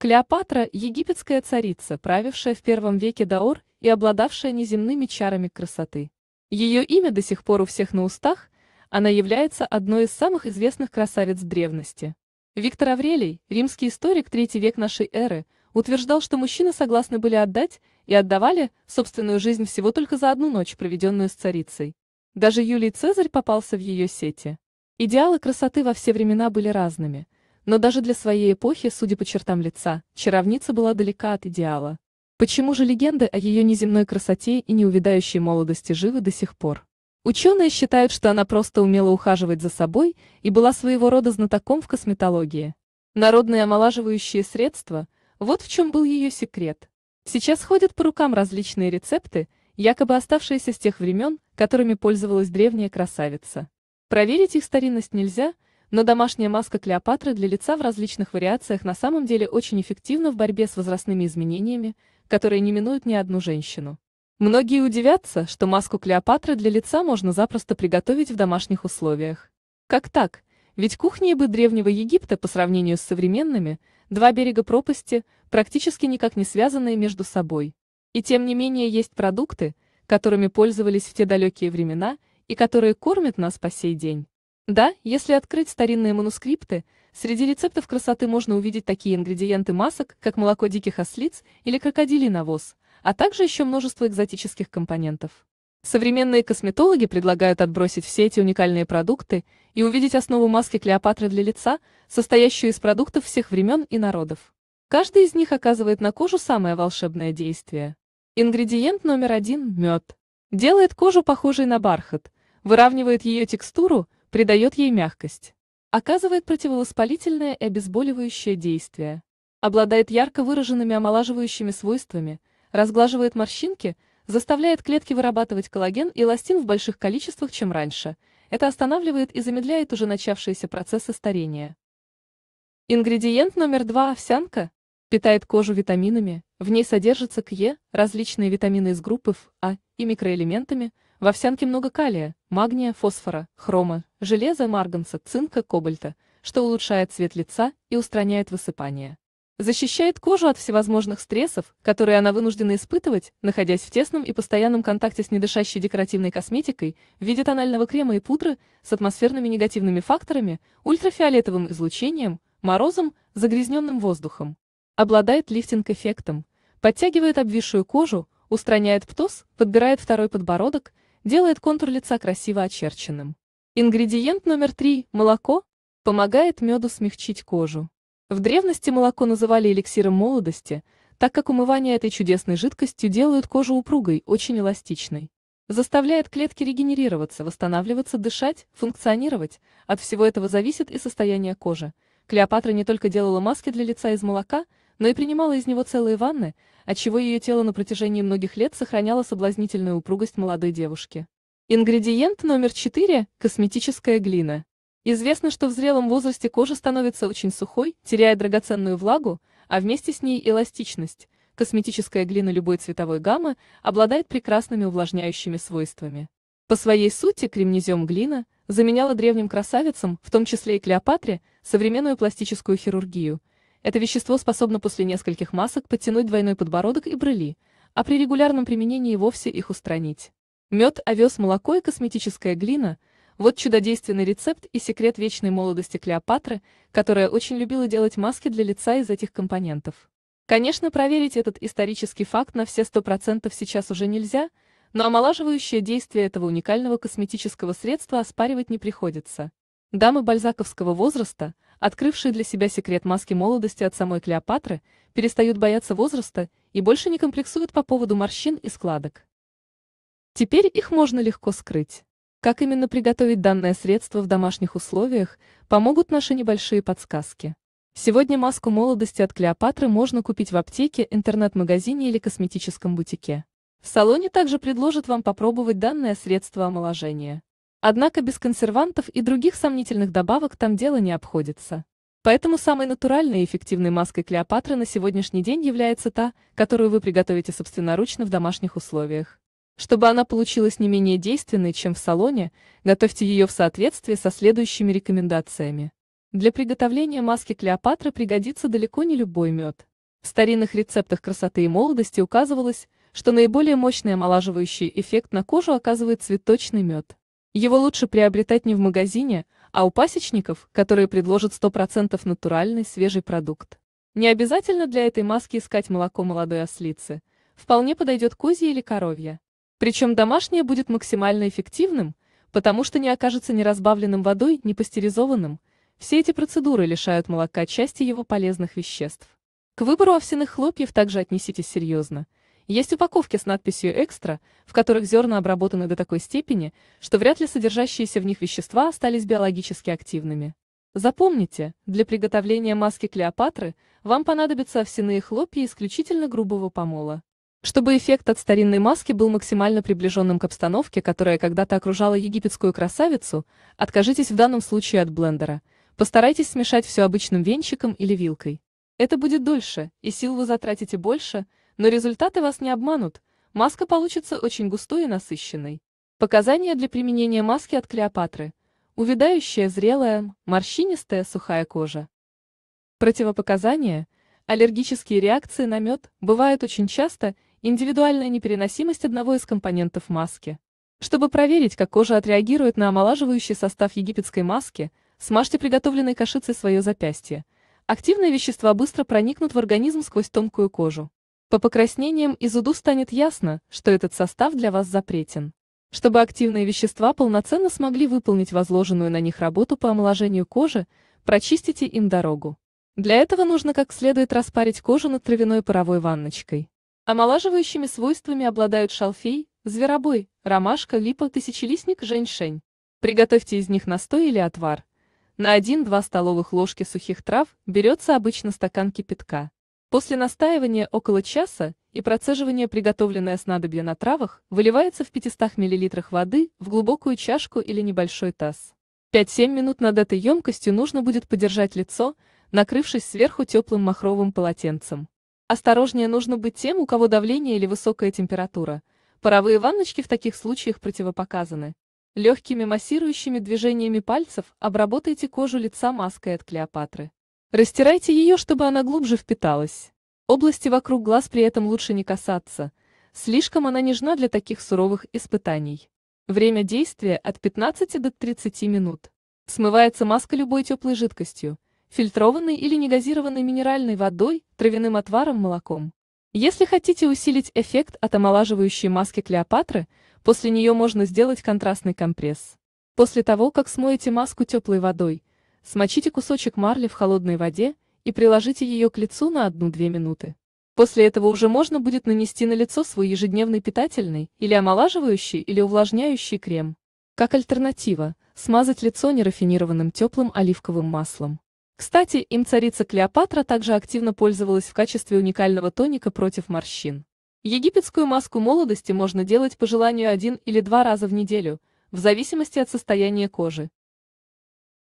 Клеопатра – египетская царица, правившая в первом веке Даор и обладавшая неземными чарами красоты. Ее имя до сих пор у всех на устах, она является одной из самых известных красавиц древности. Виктор Аврелий, римский историк III век нашей эры, утверждал, что мужчины согласны были отдать и отдавали собственную жизнь всего только за одну ночь, проведенную с царицей. Даже Юлий Цезарь попался в ее сети. Идеалы красоты во все времена были разными – но даже для своей эпохи, судя по чертам лица, чаровница была далека от идеала. Почему же легенды о ее неземной красоте и неувядающей молодости живы до сих пор? Ученые считают, что она просто умела ухаживать за собой и была своего рода знатоком в косметологии. Народные омолаживающие средства – вот в чем был ее секрет. Сейчас ходят по рукам различные рецепты, якобы оставшиеся с тех времен, которыми пользовалась древняя красавица. Проверить их старинность нельзя – но домашняя маска Клеопатры для лица в различных вариациях на самом деле очень эффективна в борьбе с возрастными изменениями, которые не минуют ни одну женщину. Многие удивятся, что маску Клеопатры для лица можно запросто приготовить в домашних условиях. Как так? Ведь кухни и бы древнего Египта по сравнению с современными, два берега пропасти, практически никак не связанные между собой. И тем не менее есть продукты, которыми пользовались в те далекие времена и которые кормят нас по сей день. Да, если открыть старинные манускрипты, среди рецептов красоты можно увидеть такие ингредиенты масок, как молоко диких ослиц или крокодилий навоз, а также еще множество экзотических компонентов. Современные косметологи предлагают отбросить все эти уникальные продукты и увидеть основу маски Клеопатры для лица, состоящую из продуктов всех времен и народов. Каждый из них оказывает на кожу самое волшебное действие. Ингредиент номер один – мед. Делает кожу похожей на бархат, выравнивает ее текстуру – придает ей мягкость. Оказывает противовоспалительное и обезболивающее действие. Обладает ярко выраженными омолаживающими свойствами, разглаживает морщинки, заставляет клетки вырабатывать коллаген и эластин в больших количествах, чем раньше. Это останавливает и замедляет уже начавшиеся процессы старения. Ингредиент номер два – овсянка. Питает кожу витаминами, в ней содержится КЕ, различные витамины из группы Ф, А и микроэлементами – в овсянке много калия, магния, фосфора, хрома, железа, марганца, цинка, кобальта, что улучшает цвет лица и устраняет высыпание. Защищает кожу от всевозможных стрессов, которые она вынуждена испытывать, находясь в тесном и постоянном контакте с недышащей декоративной косметикой в виде тонального крема и пудры с атмосферными негативными факторами, ультрафиолетовым излучением, морозом, загрязненным воздухом. Обладает лифтинг-эффектом, подтягивает обвисшую кожу, устраняет птоз, подбирает второй подбородок – делает контур лица красиво очерченным. Ингредиент номер три – молоко, помогает меду смягчить кожу. В древности молоко называли эликсиром молодости, так как умывание этой чудесной жидкостью делают кожу упругой, очень эластичной. Заставляет клетки регенерироваться, восстанавливаться, дышать, функционировать. От всего этого зависит и состояние кожи. Клеопатра не только делала маски для лица из молока – но и принимала из него целые ванны, отчего ее тело на протяжении многих лет сохраняло соблазнительную упругость молодой девушки. Ингредиент номер четыре – косметическая глина. Известно, что в зрелом возрасте кожа становится очень сухой, теряя драгоценную влагу, а вместе с ней эластичность. Косметическая глина любой цветовой гаммы обладает прекрасными увлажняющими свойствами. По своей сути кремнезем глина заменяла древним красавицам, в том числе и Клеопатре, современную пластическую хирургию, это вещество способно после нескольких масок подтянуть двойной подбородок и брыли, а при регулярном применении вовсе их устранить. Мед, овес, молоко и косметическая глина – вот чудодейственный рецепт и секрет вечной молодости Клеопатры, которая очень любила делать маски для лица из этих компонентов. Конечно, проверить этот исторический факт на все сто процентов сейчас уже нельзя, но омолаживающее действие этого уникального косметического средства оспаривать не приходится. Дамы бальзаковского возраста – открывшие для себя секрет маски молодости от самой Клеопатры, перестают бояться возраста и больше не комплексуют по поводу морщин и складок. Теперь их можно легко скрыть. Как именно приготовить данное средство в домашних условиях, помогут наши небольшие подсказки. Сегодня маску молодости от Клеопатры можно купить в аптеке, интернет-магазине или косметическом бутике. В салоне также предложат вам попробовать данное средство омоложения. Однако без консервантов и других сомнительных добавок там дело не обходится. Поэтому самой натуральной и эффективной маской Клеопатры на сегодняшний день является та, которую вы приготовите собственноручно в домашних условиях. Чтобы она получилась не менее действенной, чем в салоне, готовьте ее в соответствии со следующими рекомендациями. Для приготовления маски Клеопатры пригодится далеко не любой мед. В старинных рецептах красоты и молодости указывалось, что наиболее мощный омолаживающий эффект на кожу оказывает цветочный мед. Его лучше приобретать не в магазине, а у пасечников, которые предложат 100% натуральный свежий продукт. Не обязательно для этой маски искать молоко молодой ослицы. Вполне подойдет козье или коровье. Причем домашнее будет максимально эффективным, потому что не окажется ни разбавленным водой, ни пастеризованным. Все эти процедуры лишают молока части его полезных веществ. К выбору овсяных хлопьев также отнеситесь серьезно – есть упаковки с надписью «Экстра», в которых зерна обработаны до такой степени, что вряд ли содержащиеся в них вещества остались биологически активными. Запомните, для приготовления маски Клеопатры вам понадобятся овсяные хлопья исключительно грубого помола. Чтобы эффект от старинной маски был максимально приближенным к обстановке, которая когда-то окружала египетскую красавицу, откажитесь в данном случае от блендера. Постарайтесь смешать все обычным венчиком или вилкой. Это будет дольше, и сил вы затратите больше – но результаты вас не обманут, маска получится очень густой и насыщенной. Показания для применения маски от Клеопатры. Увядающая, зрелая, морщинистая, сухая кожа. Противопоказания. Аллергические реакции на мед бывают очень часто, индивидуальная непереносимость одного из компонентов маски. Чтобы проверить, как кожа отреагирует на омолаживающий состав египетской маски, смажьте приготовленной кашицей свое запястье. Активные вещества быстро проникнут в организм сквозь тонкую кожу. По покраснениям и зуду станет ясно, что этот состав для вас запретен. Чтобы активные вещества полноценно смогли выполнить возложенную на них работу по омоложению кожи, прочистите им дорогу. Для этого нужно как следует распарить кожу над травяной паровой ванночкой. Омолаживающими свойствами обладают шалфей, зверобой, ромашка, липа, тысячелистник, женьшень. Приготовьте из них настой или отвар. На 1-2 столовых ложки сухих трав берется обычно стакан кипятка. После настаивания около часа и процеживания приготовленное снадобье на травах выливается в 500 мл воды в глубокую чашку или небольшой таз. 5-7 минут над этой емкостью нужно будет подержать лицо, накрывшись сверху теплым махровым полотенцем. Осторожнее нужно быть тем, у кого давление или высокая температура. Паровые ванночки в таких случаях противопоказаны. Легкими массирующими движениями пальцев обработайте кожу лица маской от Клеопатры. Растирайте ее, чтобы она глубже впиталась. Области вокруг глаз при этом лучше не касаться. Слишком она нежна для таких суровых испытаний. Время действия от 15 до 30 минут. Смывается маска любой теплой жидкостью, фильтрованной или негазированной минеральной водой, травяным отваром, молоком. Если хотите усилить эффект от омолаживающей маски Клеопатры, после нее можно сделать контрастный компресс. После того, как смоете маску теплой водой, Смочите кусочек марли в холодной воде и приложите ее к лицу на 1-2 минуты. После этого уже можно будет нанести на лицо свой ежедневный питательный или омолаживающий или увлажняющий крем. Как альтернатива, смазать лицо нерафинированным теплым оливковым маслом. Кстати, им царица Клеопатра также активно пользовалась в качестве уникального тоника против морщин. Египетскую маску молодости можно делать по желанию один или два раза в неделю, в зависимости от состояния кожи.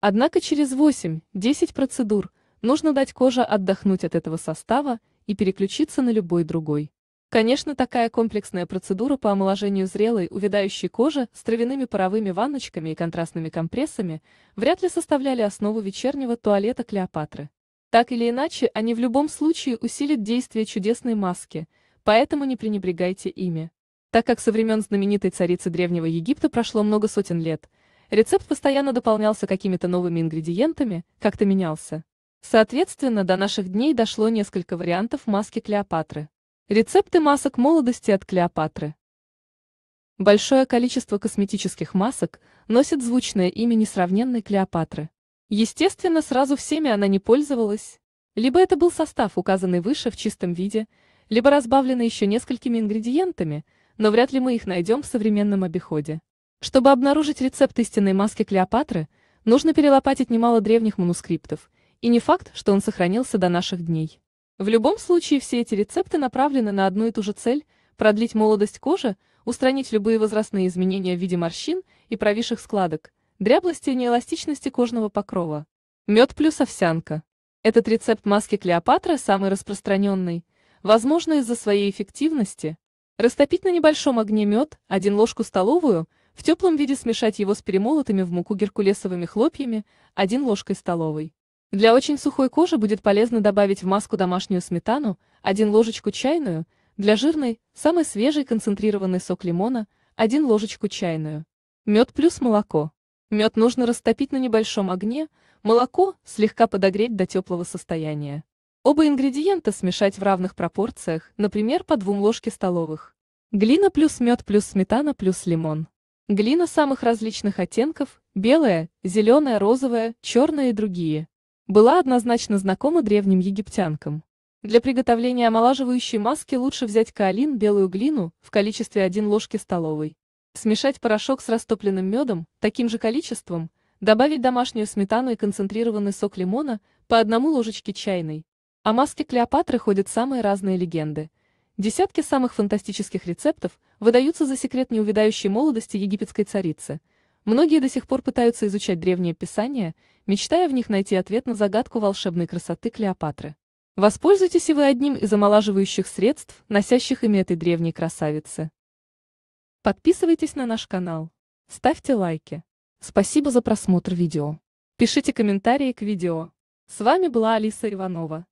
Однако через 8-10 процедур нужно дать коже отдохнуть от этого состава и переключиться на любой другой. Конечно, такая комплексная процедура по омоложению зрелой, увядающей кожи с травяными паровыми ванночками и контрастными компрессами вряд ли составляли основу вечернего туалета Клеопатры. Так или иначе, они в любом случае усилят действие чудесной маски, поэтому не пренебрегайте ими. Так как со времен знаменитой царицы Древнего Египта прошло много сотен лет – Рецепт постоянно дополнялся какими-то новыми ингредиентами, как-то менялся. Соответственно, до наших дней дошло несколько вариантов маски Клеопатры. Рецепты масок молодости от Клеопатры. Большое количество косметических масок носит звучное имя несравненной Клеопатры. Естественно, сразу всеми она не пользовалась. Либо это был состав, указанный выше в чистом виде, либо разбавленный еще несколькими ингредиентами, но вряд ли мы их найдем в современном обиходе. Чтобы обнаружить рецепт истинной маски Клеопатры, нужно перелопатить немало древних манускриптов, и не факт, что он сохранился до наших дней. В любом случае все эти рецепты направлены на одну и ту же цель – продлить молодость кожи, устранить любые возрастные изменения в виде морщин и провисших складок, дряблости и неэластичности кожного покрова. Мед плюс овсянка. Этот рецепт маски Клеопатры самый распространенный, возможно, из-за своей эффективности. Растопить на небольшом огне мед, один ложку столовую – в теплом виде смешать его с перемолотыми в муку геркулесовыми хлопьями, 1 ложкой столовой. Для очень сухой кожи будет полезно добавить в маску домашнюю сметану, 1 ложечку чайную, для жирной, самый свежий концентрированный сок лимона, 1 ложечку чайную. Мед плюс молоко. Мед нужно растопить на небольшом огне, молоко слегка подогреть до теплого состояния. Оба ингредиента смешать в равных пропорциях, например, по 2 ложке столовых. Глина плюс мед плюс сметана плюс лимон. Глина самых различных оттенков – белая, зеленая, розовая, черная и другие – была однозначно знакома древним египтянкам. Для приготовления омолаживающей маски лучше взять каолин белую глину в количестве 1 ложки столовой. Смешать порошок с растопленным медом, таким же количеством, добавить домашнюю сметану и концентрированный сок лимона по одному ложечке чайной. О маске Клеопатры ходят самые разные легенды – Десятки самых фантастических рецептов выдаются за секрет неувядающей молодости египетской царицы. Многие до сих пор пытаются изучать древние писания, мечтая в них найти ответ на загадку волшебной красоты Клеопатры. Воспользуйтесь и вы одним из омолаживающих средств, носящих имя этой древней красавицы. Подписывайтесь на наш канал. Ставьте лайки. Спасибо за просмотр видео. Пишите комментарии к видео. С вами была Алиса Иванова.